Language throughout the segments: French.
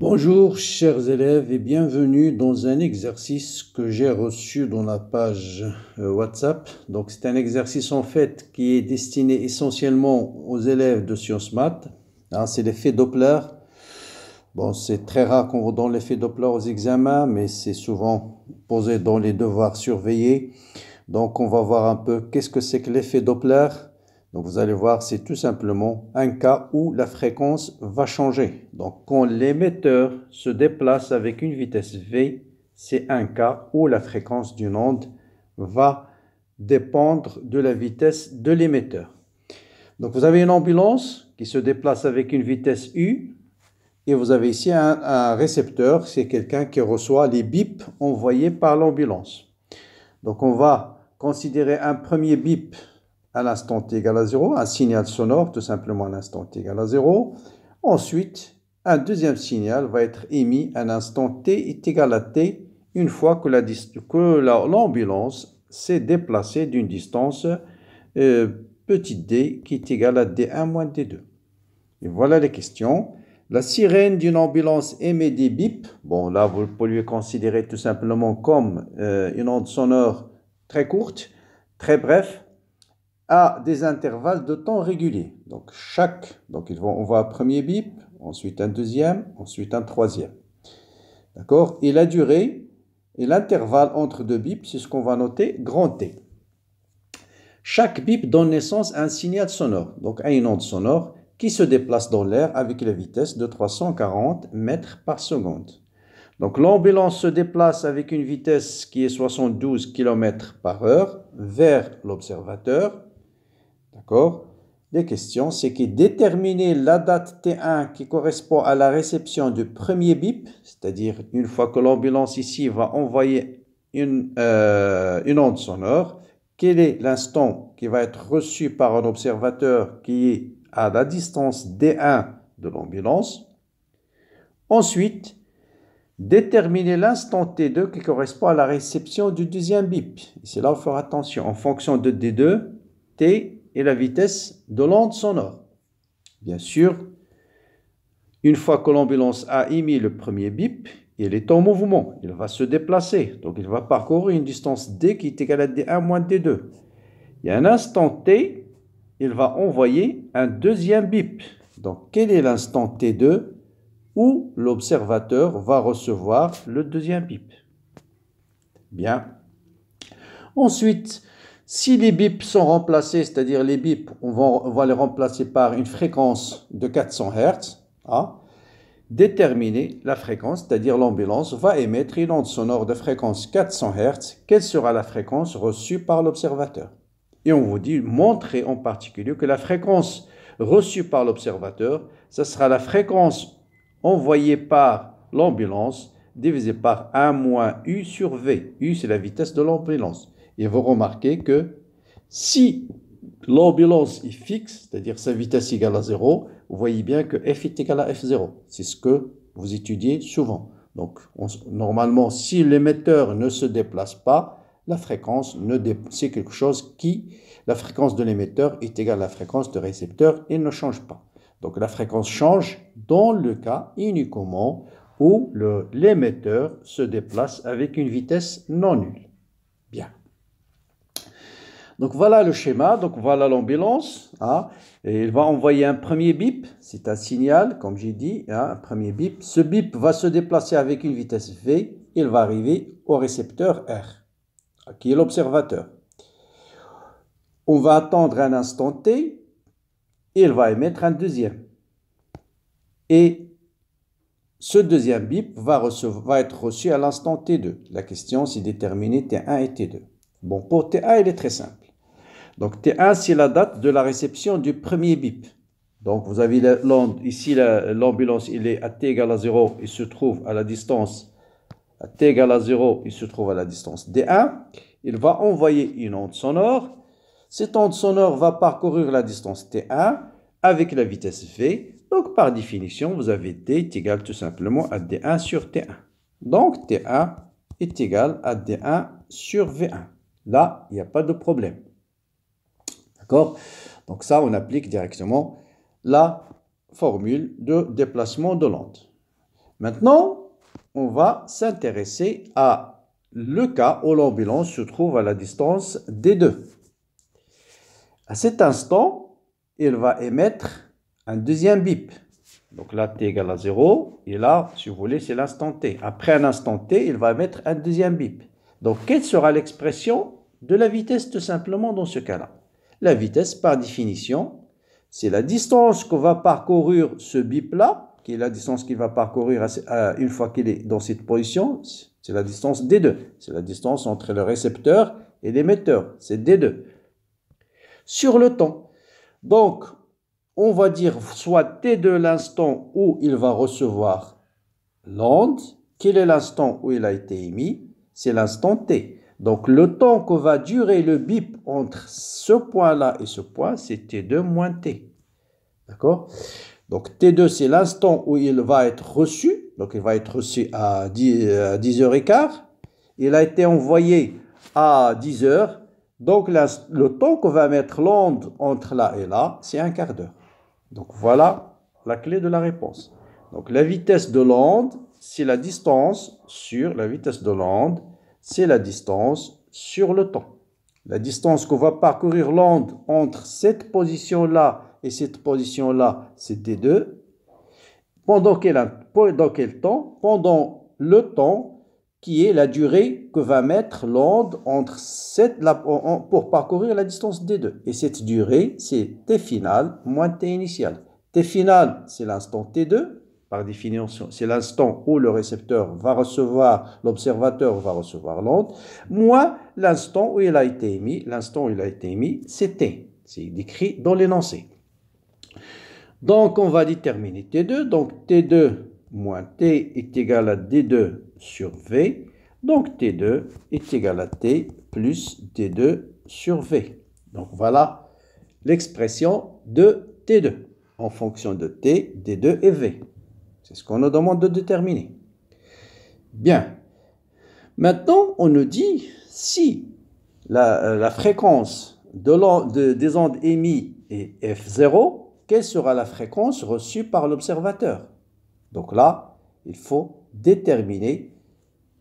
Bonjour chers élèves et bienvenue dans un exercice que j'ai reçu dans la page euh, WhatsApp. Donc c'est un exercice en fait qui est destiné essentiellement aux élèves de sciences maths. Hein, c'est l'effet Doppler. Bon, c'est très rare qu'on vous donne l'effet Doppler aux examens, mais c'est souvent posé dans les devoirs surveillés. Donc on va voir un peu qu'est-ce que c'est que l'effet Doppler. Donc vous allez voir, c'est tout simplement un cas où la fréquence va changer. Donc quand l'émetteur se déplace avec une vitesse V, c'est un cas où la fréquence d'une onde va dépendre de la vitesse de l'émetteur. Donc vous avez une ambulance qui se déplace avec une vitesse U et vous avez ici un, récepteur, c'est quelqu'un qui reçoit les bips envoyés par l'ambulance. Donc on va considérer un premier bip à l'instant t égal à 0, un signal sonore tout simplement à l'instant t égal à 0. Ensuite, un deuxième signal va être émis à l'instant t est égal à t une fois que l'ambulance s'est déplacée d'une distance euh, petite d qui est égale à d1 moins d2. Et voilà les questions. La sirène d'une ambulance émet des bips. Bon, là, vous pouvez considérer tout simplement comme euh, une onde sonore très courte, très bref, des intervalles de temps réguliers. Donc chaque, donc on voit un premier bip, ensuite un deuxième, ensuite un troisième. D'accord Et la durée et l'intervalle entre deux bips, c'est ce qu'on va noter, grand T. Chaque bip donne naissance à un signal sonore, donc à une onde sonore, qui se déplace dans l'air avec la vitesse de 340 mètres par seconde. Donc l'ambulance se déplace avec une vitesse qui est 72 km par heure vers l'observateur D'accord Les questions, c'est que déterminer la date T1 qui correspond à la réception du premier bip, c'est-à-dire une fois que l'ambulance ici va envoyer euh, une, onde sonore, quel est l'instant qui va être reçu par un observateur qui est à la distance D1 de l'ambulance. Ensuite, déterminer l'instant T2 qui correspond à la réception du deuxième bip. C'est là, on fera attention. En fonction de D2, T et la vitesse de l'onde sonore. Bien sûr, une fois que l'ambulance a émis le premier bip, il est en mouvement, il va se déplacer, donc il va parcourir une distance d qui est égale à d1 moins d2. Et à un instant t, il va envoyer un deuxième bip. Donc quel est l'instant t2 où l'observateur va recevoir le deuxième bip Bien. Ensuite, si les bips sont remplacés, c'est-à-dire les bips, on va, les remplacer par une fréquence de 400 Hz, hein, déterminer la fréquence, c'est-à-dire l'ambulance va émettre une onde sonore de fréquence 400 Hz. Quelle sera la fréquence reçue par l'observateur Et on vous dit, montrez en particulier que la fréquence reçue par l'observateur, ce sera la fréquence envoyée par l'ambulance divisée par 1 moins U sur V. U, c'est la vitesse de l'ambulance et vous remarquez que si l'ambulance est fixe, c'est-à-dire sa vitesse égale à 0, vous voyez bien que F est égal à F0. C'est ce que vous étudiez souvent. Donc, normalement, si l'émetteur ne se déplace pas, la fréquence, c'est quelque chose qui, la fréquence de l'émetteur est égale à la fréquence de récepteur et ne change pas. Donc, la fréquence change dans le cas uniquement où l'émetteur se déplace avec une vitesse non nulle. Donc voilà le schéma, donc voilà l'ambulance. Hein, et il va envoyer un premier bip, c'est un signal, comme j'ai dit, hein, un premier bip. Ce bip va se déplacer avec une vitesse V, il va arriver au récepteur R, qui est l'observateur. On va attendre un instant T, et il va émettre un deuxième. Et ce deuxième bip va, va être reçu à l'instant T2. La question, c'est déterminer T1 et T2. Bon, pour T1, il est très simple. Donc T1, c'est la date de la réception du premier bip. Donc vous avez l'onde, ici l'ambulance, il est à T égale à 0, il se trouve à la distance, à T égale à 0, il se trouve à la distance D1. Il va envoyer une onde sonore. Cette onde sonore va parcourir la distance T1 avec la vitesse V. Donc par définition, vous avez D est égal tout simplement à D1 sur T1. Donc T1 est égal à D1 sur V1. Là, il n'y a pas de problème. D'accord Donc ça, on applique directement la formule de déplacement de l'onde. Maintenant, on va s'intéresser à le cas où l'ambulance se trouve à la distance d deux. À cet instant, il va émettre un deuxième bip. Donc là, t égale à 0. Et là, si vous voulez, c'est l'instant t. Après un instant t, il va émettre un deuxième bip. Donc, quelle sera l'expression de la vitesse tout simplement dans ce cas-là la vitesse, par définition, c'est la distance qu'on va parcourir ce bip-là, qui est la distance qu'il va parcourir une fois qu'il est dans cette position, c'est la distance D2. C'est la distance entre le récepteur et l'émetteur, c'est D2. Sur le temps, donc, on va dire soit T2 l'instant où il va recevoir l'onde, quel est l'instant où il a été émis C'est l'instant T. Donc le temps que va durer le bip entre ce point-là et ce point, c'est T2 moins T. D'accord Donc T2, c'est l'instant où il va être reçu. Donc il va être reçu à 10, h 15 Il a été envoyé à 10h. Donc le temps qu'on va mettre l'onde entre là et là, c'est un quart d'heure. Donc voilà la clé de la réponse. Donc la vitesse de l'onde, c'est la distance sur la vitesse de l'onde c'est la distance sur le temps. La distance qu'on va parcourir l'onde entre cette position-là et cette position-là, c'est T2. Pendant quel, temps Pendant le temps qui est la durée que va mettre l'onde entre cette, pour parcourir la distance D2. Et cette durée, c'est T final moins T initial. T final, c'est l'instant T2 définition, c'est l'instant où le récepteur va recevoir, l'observateur va recevoir l'onde, moins l'instant où il a été émis. L'instant où il a été émis, T. C'est décrit dans l'énoncé. Donc, on va déterminer T2. Donc, T2 moins T est égal à D2 sur V. Donc, T2 est égal à T plus D2 sur V. Donc, voilà l'expression de T2 en fonction de T, D2 et V. C'est ce qu'on nous demande de déterminer. Bien. Maintenant, on nous dit si la, euh, fréquence des ondes émises est F0, quelle sera la fréquence reçue par l'observateur Donc là, il faut déterminer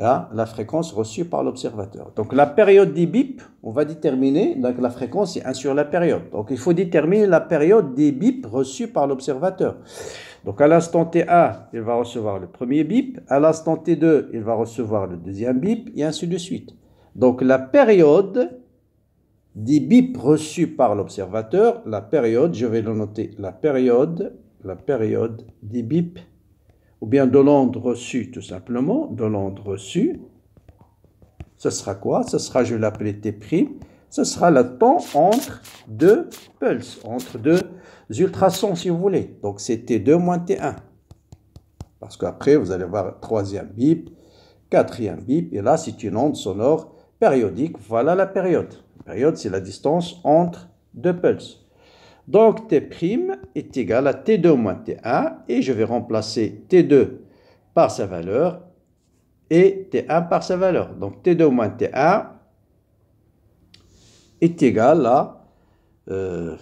hein, la fréquence reçue par l'observateur. Donc la période des bips, on va déterminer, donc la fréquence est 1 sur la période. Donc il faut déterminer la période des bips reçues par l'observateur. Donc à l'instant T1, il va recevoir le premier bip, à l'instant T2, il va recevoir le deuxième bip, et ainsi de suite. Donc la période des bips reçus par l'observateur, la période, je vais le noter, la période, la période des bips, ou bien de l'onde reçue tout simplement, de l'onde reçue, ce sera quoi Ce sera, je l'appeler T', ce sera le temps entre deux pulses, entre deux ultrasons si vous voulez. Donc c'est T2 moins T1. Parce qu'après, vous allez voir troisième bip, quatrième bip, et là c'est une onde sonore périodique. Voilà la période. La période, c'est la distance entre deux pulses. Donc T' est égal à T2 moins T1, et je vais remplacer T2 par sa valeur et T1 par sa valeur. Donc T2 moins T1, est égal à... Euh,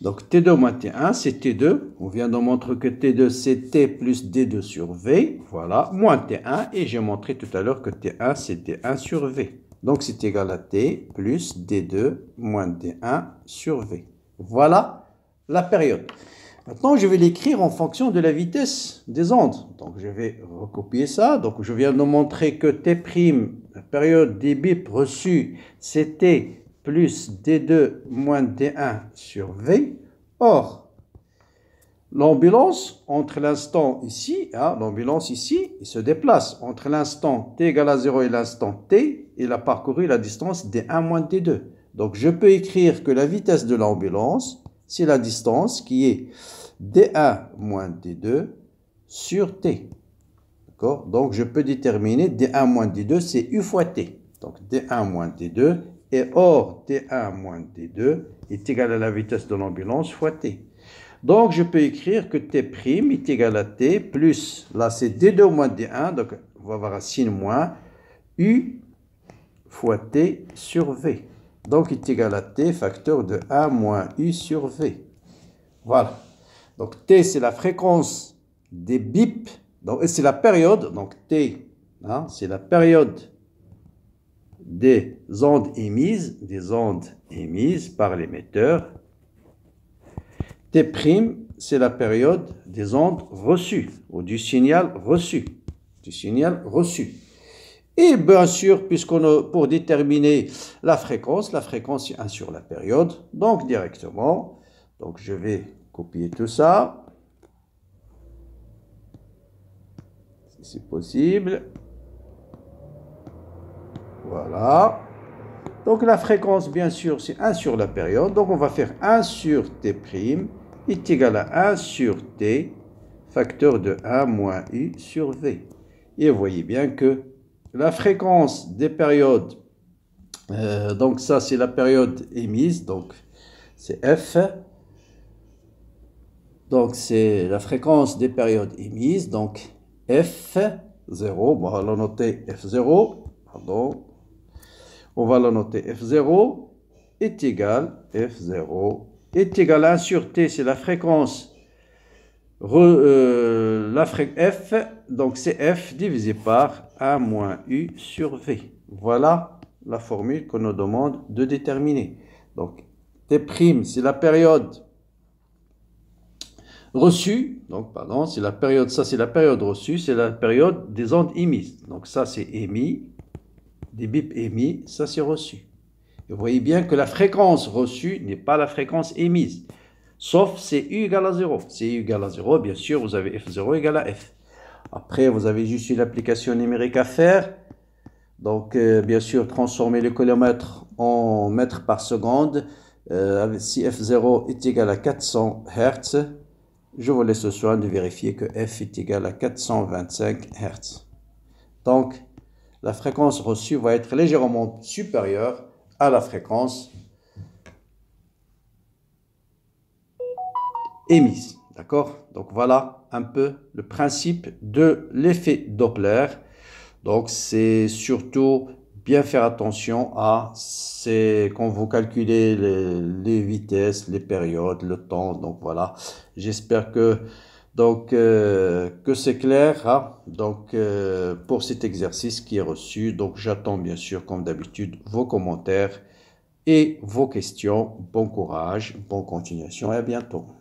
donc T2 moins T1, c'est T2. On vient de montrer que T2, c'est T plus D2 sur V. Voilà, moins T1. Et j'ai montré tout à l'heure que T1, c'est T1 sur V. Donc c'est égal à T plus D2 moins D1 sur V. Voilà la période. Maintenant, je vais l'écrire en fonction de la vitesse des ondes. Donc, je vais recopier ça. Donc, je viens de montrer que T', la période des bips reçue, c'était plus D2 moins D1 sur V. Or, l'ambulance, entre l'instant ici, hein, l'ambulance ici, il se déplace. Entre l'instant T égale à 0 et l'instant T, il a parcouru la distance D1 moins D2. Donc, je peux écrire que la vitesse de l'ambulance, c'est la distance qui est dA moins D2 sur T. D'accord Donc, je peux déterminer dA moins D2, c'est U fois T. Donc, dA moins D2 et or d1 moins D2 est égal à la vitesse de l'ambulance fois T. Donc, je peux écrire que T' est égal à T plus, là, c'est D2 moins D1, donc on va avoir un signe moins, U fois T sur V. Donc, il est égal à T facteur de A moins U sur V. Voilà. Donc T, c'est la fréquence des bips, donc c'est la période, donc T, hein, c'est la période des ondes émises, des ondes émises par l'émetteur. T', c'est la période des ondes reçues, ou du signal reçu, du signal reçu. Et bien sûr, puisqu'on pour déterminer la fréquence, la fréquence est 1 sur la période, donc directement, donc je vais copier tout ça. Si c'est possible. Voilà. Donc la fréquence, bien sûr, c'est 1 sur la période. Donc on va faire 1 sur t' est égal à 1 sur t, facteur de 1 moins u sur v. Et voyez bien que la fréquence des périodes, euh, donc ça c'est la période émise, donc c'est f, donc, c'est la fréquence des périodes émises. Donc, F0, on va la noter F0, pardon. On va la noter F0 est égal F0 est égal à 1 sur T, c'est la fréquence euh, la fréquence F, donc c'est F divisé par 1 moins U sur V. Voilà la formule qu'on nous demande de déterminer. Donc T', c'est la période Reçu, donc pardon, c'est la période, ça c'est la période reçue, c'est la période des ondes émises. Donc ça c'est émis, des bips émis, ça c'est reçu. vous voyez bien que la fréquence reçue n'est pas la fréquence émise, sauf c'est U égale à 0. C'est U égale à 0, bien sûr, vous avez F0 égale à F. Après, vous avez juste une application numérique à faire. Donc, euh, bien sûr, transformer le kilomètre en mètres par seconde. Euh, si F0 est égal à 400 Hz, je vous laisse le soin de vérifier que f est égal à 425 Hz. Donc, la fréquence reçue va être légèrement supérieure à la fréquence émise. D'accord Donc voilà un peu le principe de l'effet Doppler. Donc c'est surtout bien faire attention à c'est quand vous calculez les, vitesses, les périodes, le temps. Donc voilà, j'espère que donc euh, que c'est clair. Hein. Donc euh, pour cet exercice qui est reçu, donc j'attends bien sûr comme d'habitude vos commentaires et vos questions. Bon courage, bonne continuation et à bientôt.